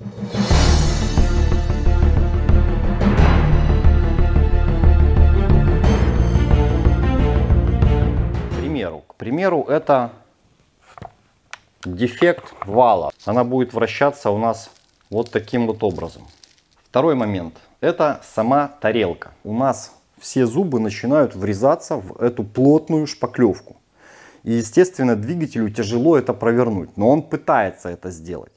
К примеру, к примеру, это дефект вала. Она будет вращаться у нас вот таким вот образом. Второй момент. Это сама тарелка. У нас все зубы начинают врезаться в эту плотную шпаклевку. И, естественно, двигателю тяжело это провернуть, но он пытается это сделать.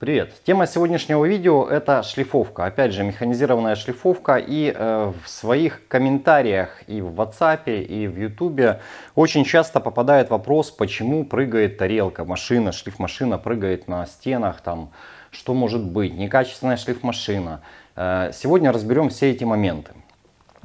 Привет! Тема сегодняшнего видео это шлифовка. Опять же, механизированная шлифовка. И э, в своих комментариях и в WhatsApp, и в YouTube очень часто попадает вопрос, почему прыгает тарелка, машина, шлифмашина прыгает на стенах, там, что может быть, некачественная шлифмашина. Э, сегодня разберем все эти моменты.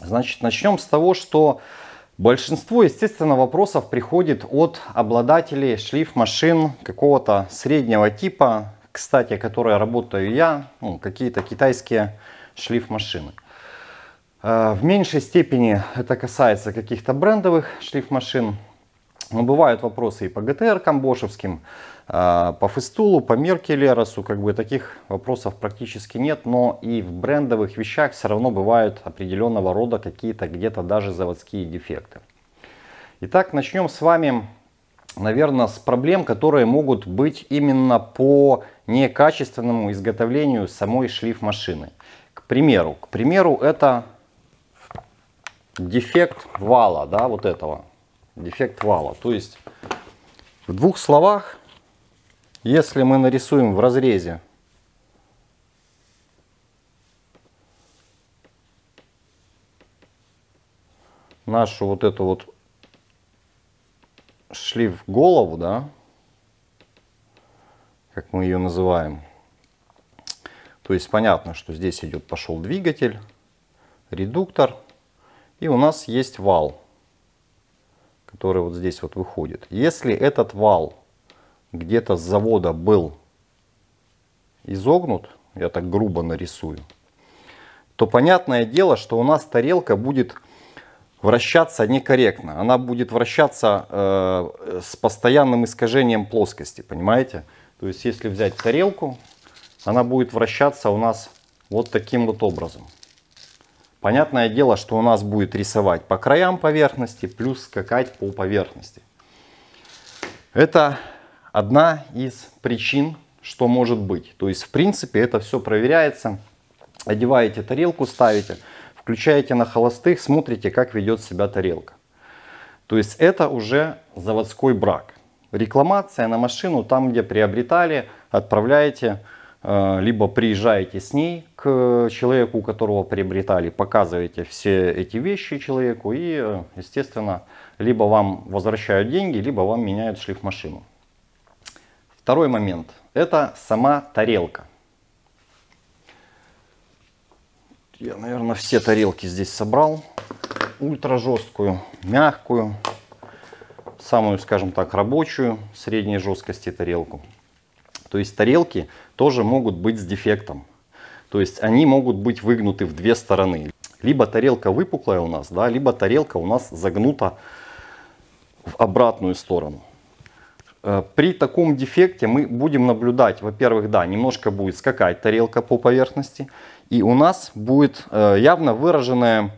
Значит, начнем с того, что Большинство, естественно, вопросов приходит от обладателей шлифмашин какого-то среднего типа, кстати, которой работаю я, ну, какие-то китайские шлифмашины. Э, в меньшей степени это касается каких-то брендовых шлифмашин. Но бывают вопросы и по ГТР камбошевским, э, по фестулу, по мерке Леросу. Как бы таких вопросов практически нет. Но и в брендовых вещах все равно бывают определенного рода какие-то где-то даже заводские дефекты. Итак, начнем с вами наверное, с проблем, которые могут быть именно по некачественному изготовлению самой шлифмашины. К примеру, к примеру, это дефект вала, да, вот этого. Дефект вала. То есть, в двух словах, если мы нарисуем в разрезе нашу вот эту вот шли в голову, да, как мы ее называем. То есть понятно, что здесь идет пошел двигатель, редуктор, и у нас есть вал, который вот здесь вот выходит. Если этот вал где-то с завода был изогнут, я так грубо нарисую, то понятное дело, что у нас тарелка будет вращаться некорректно. Она будет вращаться э, с постоянным искажением плоскости, понимаете? То есть если взять тарелку, она будет вращаться у нас вот таким вот образом. Понятное дело, что у нас будет рисовать по краям поверхности, плюс скакать по поверхности. Это одна из причин, что может быть. То есть, в принципе, это все проверяется. Одеваете тарелку, ставите включаете на холостых, смотрите, как ведет себя тарелка. То есть это уже заводской брак. Рекламация на машину, там где приобретали, отправляете, э, либо приезжаете с ней к человеку, у которого приобретали, показываете все эти вещи человеку и, э, естественно, либо вам возвращают деньги, либо вам меняют шлиф машину. Второй момент – это сама тарелка. Я, наверное, все тарелки здесь собрал. Ультра жесткую, мягкую, самую, скажем так, рабочую, средней жесткости тарелку. То есть тарелки тоже могут быть с дефектом. То есть они могут быть выгнуты в две стороны. Либо тарелка выпуклая у нас, да, либо тарелка у нас загнута в обратную сторону. Э, при таком дефекте мы будем наблюдать, во-первых, да, немножко будет скакать тарелка по поверхности. И у нас будет э, явно выраженные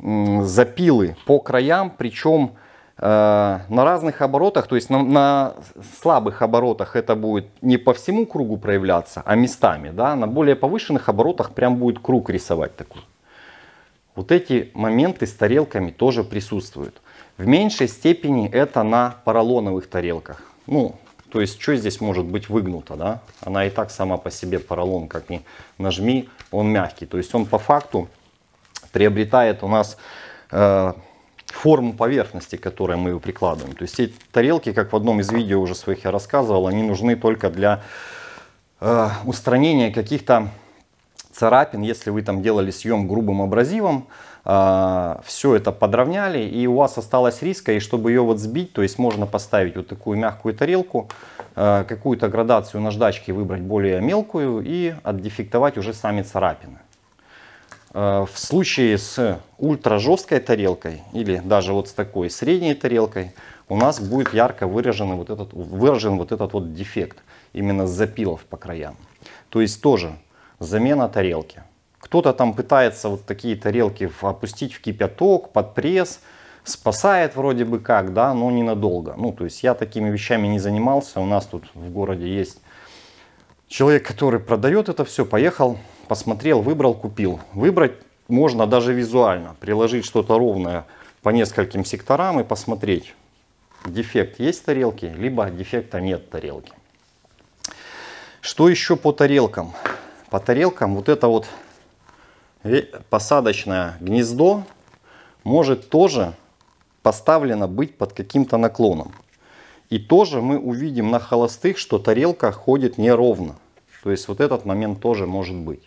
запилы по краям, причем э, на разных оборотах, то есть на, на слабых оборотах это будет не по всему кругу проявляться, а местами, да, на более повышенных оборотах прям будет круг рисовать такой. Вот эти моменты с тарелками тоже присутствуют. В меньшей степени это на поролоновых тарелках. Ну, то есть, что здесь может быть выгнуто, да? Она и так сама по себе поролон, как ни нажми, он мягкий. То есть, он по факту приобретает у нас э, форму поверхности, к которой мы его прикладываем. То есть, эти тарелки, как в одном из видео уже своих я рассказывал, они нужны только для э, устранения каких-то царапин, если вы там делали съем грубым абразивом, а, все это подровняли, и у вас осталась риска, и чтобы ее вот сбить, то есть можно поставить вот такую мягкую тарелку, а, какую-то градацию наждачки выбрать более мелкую и отдефектовать уже сами царапины. А, в случае с ультра жесткой тарелкой или даже вот с такой средней тарелкой у нас будет ярко выражен вот этот, выражен вот этот вот дефект именно с запилов по краям. То есть тоже замена тарелки. Кто-то там пытается вот такие тарелки опустить в кипяток, под пресс, спасает вроде бы как, да, но ненадолго. Ну, то есть я такими вещами не занимался. У нас тут в городе есть человек, который продает это все, поехал, посмотрел, выбрал, купил. Выбрать можно даже визуально, приложить что-то ровное по нескольким секторам и посмотреть, дефект есть тарелки, либо дефекта нет тарелки. Что еще по тарелкам? По тарелкам вот это вот посадочное гнездо может тоже поставлено быть под каким-то наклоном. И тоже мы увидим на холостых, что тарелка ходит неровно. То есть вот этот момент тоже может быть.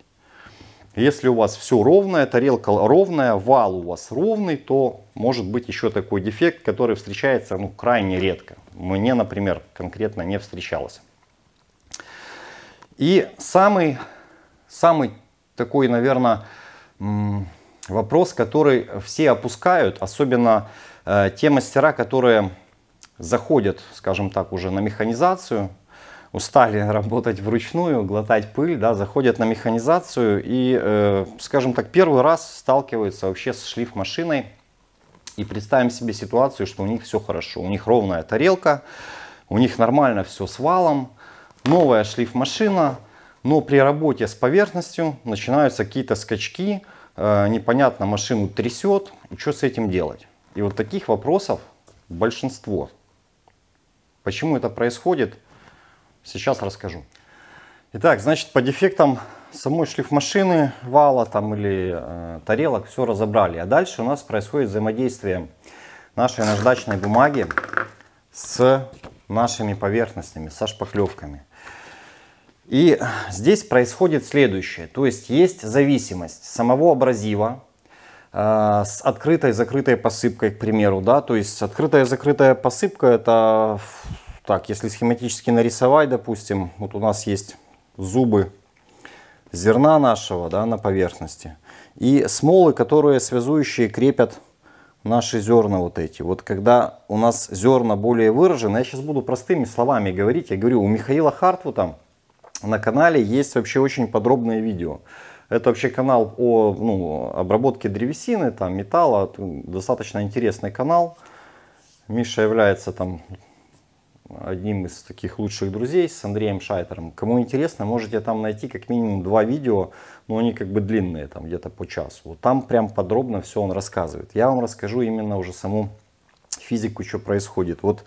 Если у вас все ровное, тарелка ровная, вал у вас ровный, то может быть еще такой дефект, который встречается ну, крайне редко. Мне, например, конкретно не встречалось. И самый, самый такой, наверное, вопрос, который все опускают, особенно э, те мастера, которые заходят, скажем так, уже на механизацию, устали работать вручную, глотать пыль, да, заходят на механизацию и, э, скажем так, первый раз сталкиваются вообще с шлиф-машиной. И представим себе ситуацию, что у них все хорошо, у них ровная тарелка, у них нормально все с валом, новая шлиф-машина, но при работе с поверхностью начинаются какие-то скачки, э, непонятно, машину трясет, и что с этим делать? И вот таких вопросов большинство. Почему это происходит, сейчас расскажу. Итак, значит, по дефектам самой шлифмашины, вала там или э, тарелок все разобрали. А дальше у нас происходит взаимодействие нашей наждачной бумаги с нашими поверхностями, со шпаклевками. И здесь происходит следующее. То есть есть зависимость самого абразива э, с открытой закрытой посыпкой, к примеру. Да? То есть открытая закрытая посыпка это, так, если схематически нарисовать, допустим, вот у нас есть зубы зерна нашего да, на поверхности и смолы, которые связующие крепят наши зерна вот эти. Вот когда у нас зерна более выражены, я сейчас буду простыми словами говорить, я говорю, у Михаила Хартву там на канале есть вообще очень подробное видео. Это вообще канал о ну, обработке древесины, там металла, достаточно интересный канал. Миша является там одним из таких лучших друзей с Андреем Шайтером. Кому интересно, можете там найти как минимум два видео, но они как бы длинные, там где-то по часу. там прям подробно все он рассказывает. Я вам расскажу именно уже саму физику, что происходит. Вот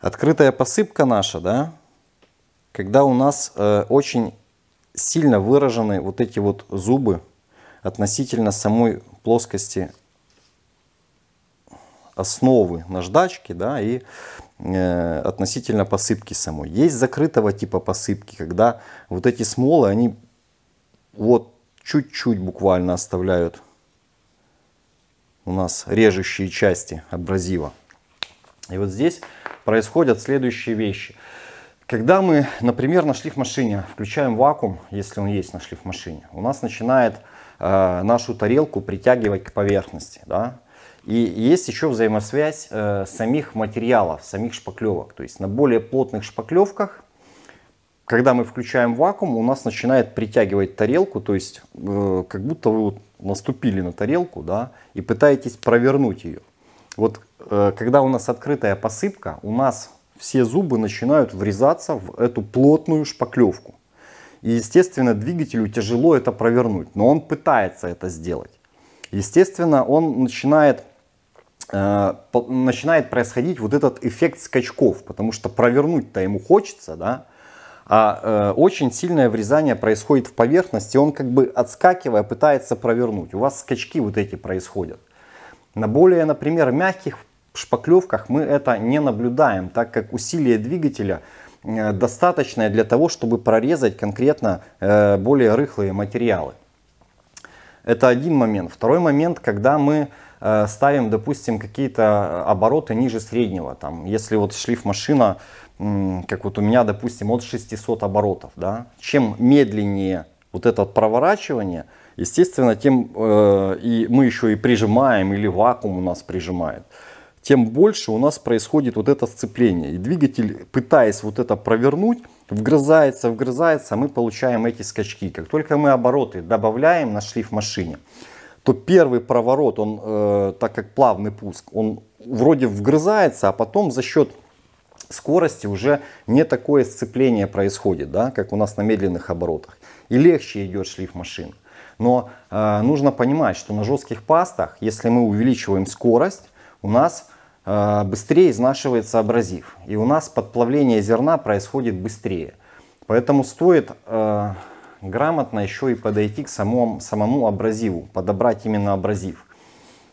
открытая посыпка наша, да, когда у нас э, очень сильно выражены вот эти вот зубы относительно самой плоскости основы наждачки, да, и э, относительно посыпки самой. Есть закрытого типа посыпки, когда вот эти смолы, они вот чуть-чуть буквально оставляют у нас режущие части абразива. И вот здесь происходят следующие вещи. Когда мы, например, нашли в машине, включаем вакуум, если он есть на шлифмашине, у нас начинает э, нашу тарелку притягивать к поверхности. Да? И есть еще взаимосвязь э, самих материалов, самих шпаклевок. То есть на более плотных шпаклевках, когда мы включаем вакуум, у нас начинает притягивать тарелку, то есть э, как будто вы вот наступили на тарелку да, и пытаетесь провернуть ее. Вот э, когда у нас открытая посыпка, у нас все зубы начинают врезаться в эту плотную шпаклевку. И, естественно, двигателю тяжело это провернуть, но он пытается это сделать. Естественно, он начинает, э, начинает происходить вот этот эффект скачков, потому что провернуть-то ему хочется, да, а э, очень сильное врезание происходит в поверхности, он как бы отскакивая пытается провернуть. У вас скачки вот эти происходят. На более, например, мягких шпаклевках мы это не наблюдаем, так как усилие двигателя э, достаточное для того, чтобы прорезать конкретно э, более рыхлые материалы. Это один момент. Второй момент, когда мы э, ставим, допустим, какие-то обороты ниже среднего. Там, если вот шлифмашина, как вот у меня, допустим, от 600 оборотов, да, чем медленнее вот это проворачивание, естественно, тем э, и мы еще и прижимаем или вакуум у нас прижимает тем больше у нас происходит вот это сцепление. И двигатель, пытаясь вот это провернуть, вгрызается, вгрызается, а мы получаем эти скачки. Как только мы обороты добавляем на шлиф машине, то первый проворот, он, э, так как плавный пуск, он вроде вгрызается, а потом за счет скорости уже не такое сцепление происходит, да, как у нас на медленных оборотах. И легче идет шлиф машин. Но э, нужно понимать, что на жестких пастах, если мы увеличиваем скорость, у нас Э, быстрее изнашивается абразив. И у нас подплавление зерна происходит быстрее. Поэтому стоит э, грамотно еще и подойти к самому, самому абразиву, подобрать именно абразив.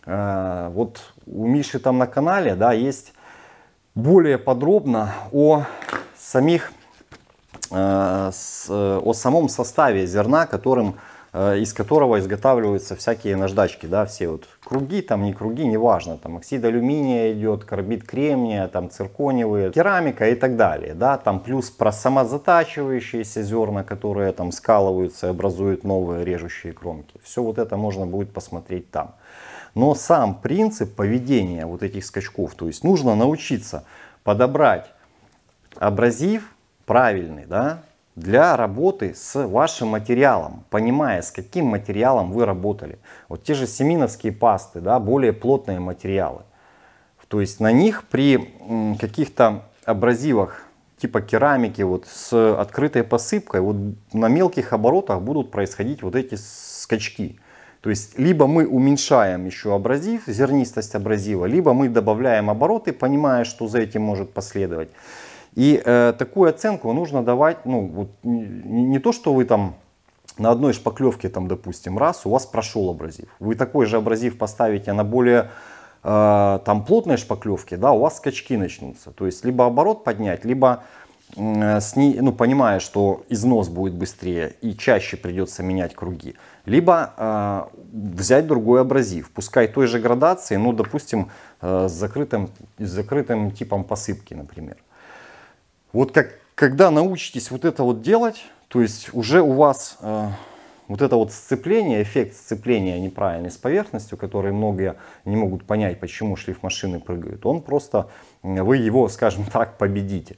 Э, вот у Миши там на канале да, есть более подробно о самих э, с, э, о самом составе зерна, которым Э, из которого изготавливаются всякие наждачки, да, все вот круги, там не круги, неважно, там оксид алюминия идет, карбид кремния, там циркониевые, керамика и так далее, да, там плюс про самозатачивающиеся зерна, которые там скалываются и образуют новые режущие кромки. Все вот это можно будет посмотреть там. Но сам принцип поведения вот этих скачков, то есть нужно научиться подобрать абразив правильный, да, для работы с вашим материалом, понимая, с каким материалом вы работали. Вот те же семиновские пасты, да, более плотные материалы. То есть на них при каких-то абразивах типа керамики вот с открытой посыпкой вот на мелких оборотах будут происходить вот эти скачки. То есть либо мы уменьшаем еще абразив, зернистость абразива, либо мы добавляем обороты, понимая, что за этим может последовать. И э, такую оценку нужно давать, ну, вот, не, не то, что вы там на одной шпаклевке, там, допустим, раз, у вас прошел абразив. Вы такой же абразив поставите на более э, там плотной шпаклевке, да, у вас скачки начнутся. То есть, либо оборот поднять, либо э, сни... ну, понимая, что износ будет быстрее и чаще придется менять круги, либо э, взять другой абразив, пускай той же градации, ну, допустим, э, с, закрытым, с закрытым типом посыпки, например. Вот как, когда научитесь вот это вот делать, то есть уже у вас э, вот это вот сцепление, эффект сцепления неправильный с поверхностью, который многие не могут понять, почему шлифмашины прыгают, он просто, вы его, скажем так, победите.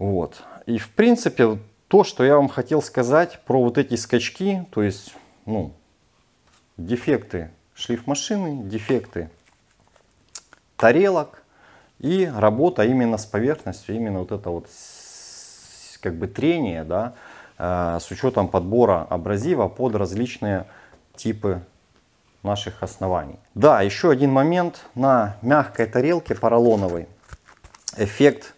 Вот. И в принципе то, что я вам хотел сказать про вот эти скачки, то есть, ну, дефекты шлифмашины, дефекты тарелок, и работа именно с поверхностью, именно вот это вот как бы трение, да, э, с учетом подбора абразива под различные типы наших оснований. Да, еще один момент. На мягкой тарелке поролоновой эффект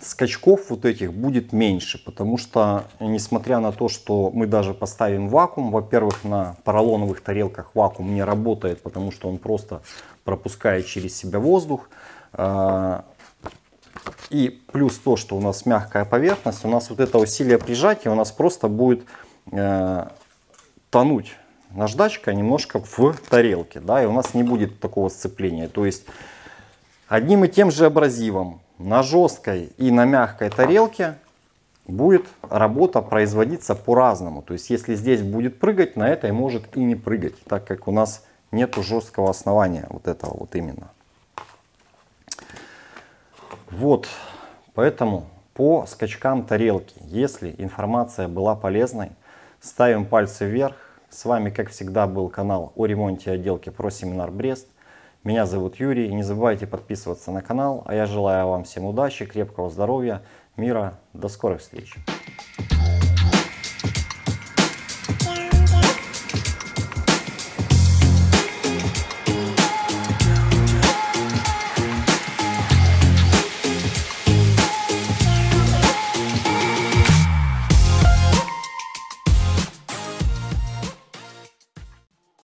скачков вот этих будет меньше, потому что, несмотря на то, что мы даже поставим вакуум, во-первых, на поролоновых тарелках вакуум не работает, потому что он просто пропускает через себя воздух. А, и плюс то, что у нас мягкая поверхность, у нас вот это усилие прижатия у нас просто будет э, тонуть наждачка немножко в тарелке, да, и у нас не будет такого сцепления. То есть одним и тем же абразивом на жесткой и на мягкой тарелке будет работа производиться по-разному. То есть если здесь будет прыгать, на этой может и не прыгать, так как у нас нет жесткого основания вот этого вот именно. Вот, поэтому по скачкам тарелки, если информация была полезной, ставим пальцы вверх. С вами, как всегда, был канал о ремонте и отделке про семинар Брест. Меня зовут Юрий. Не забывайте подписываться на канал. А я желаю вам всем удачи, крепкого здоровья, мира. До скорых встреч!